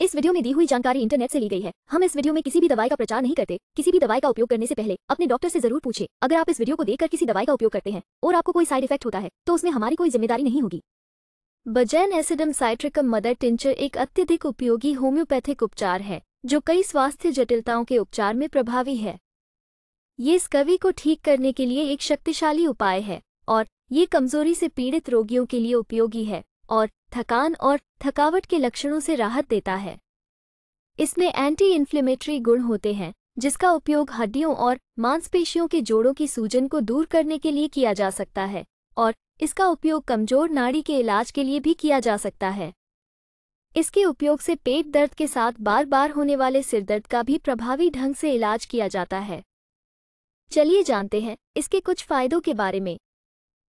इस वीडियो में दी हुई जानकारी इंटरनेट से ली गई है हम इस वीडियो में किसी भी दवाई का प्रचार नहीं करते किसी भी दवाई का उपयोग करने से पहले अपने डॉक्टर से जरूर पूछे अगर आप इस वीडियो को देखकर किसी दवाई का उपयोग करते हैं और आपको कोई साइड इफेक्ट होता है तो उसमें हमारी कोई जिम्मेदारी नहीं होगी बजैन एसिडम साइट्रिकम मदर टिंचर एक अत्यधिक उपयोगी होम्योपैथिक उपचार है जो कई स्वास्थ्य जटिलताओं के उपचार में प्रभावी है ये कवि को ठीक करने के लिए एक शक्तिशाली उपाय है और ये कमजोरी से पीड़ित रोगियों के लिए उपयोगी है और थकान और थकावट के लक्षणों से राहत देता है इसमें एंटी इन्फ्लेमेटरी गुण होते हैं जिसका उपयोग हड्डियों और मांसपेशियों के जोड़ों की सूजन को दूर करने के लिए किया जा सकता है और इसका उपयोग कमजोर नाड़ी के इलाज के लिए भी किया जा सकता है इसके उपयोग से पेट दर्द के साथ बार बार होने वाले सिरदर्द का भी प्रभावी ढंग से इलाज किया जाता है चलिए जानते हैं इसके कुछ फायदों के बारे में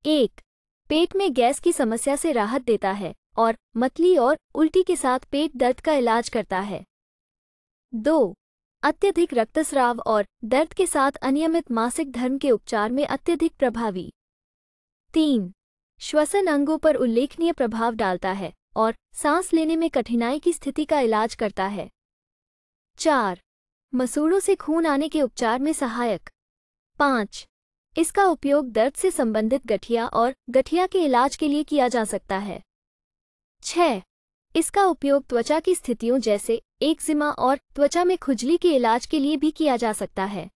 एक पेट में गैस की समस्या से राहत देता है और मतली और उल्टी के साथ पेट दर्द का इलाज करता है दो अत्यधिक रक्तस्राव और दर्द के साथ अनियमित मासिक धर्म के उपचार में अत्यधिक प्रभावी तीन श्वसन अंगों पर उल्लेखनीय प्रभाव डालता है और सांस लेने में कठिनाई की स्थिति का इलाज करता है चार मसूड़ों से खून आने के उपचार में सहायक पाँच इसका उपयोग दर्द से संबंधित गठिया और गठिया के इलाज के लिए किया जा सकता है छह इसका उपयोग त्वचा की स्थितियों जैसे एक्जिमा और त्वचा में खुजली के इलाज के लिए भी किया जा सकता है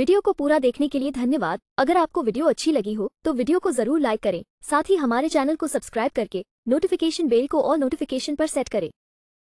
वीडियो को पूरा देखने के लिए धन्यवाद अगर आपको वीडियो अच्छी लगी हो तो वीडियो को जरूर लाइक करें साथ ही हमारे चैनल को सब्सक्राइब करके नोटिफिकेशन बेल को और नोटिफिकेशन पर सेट करें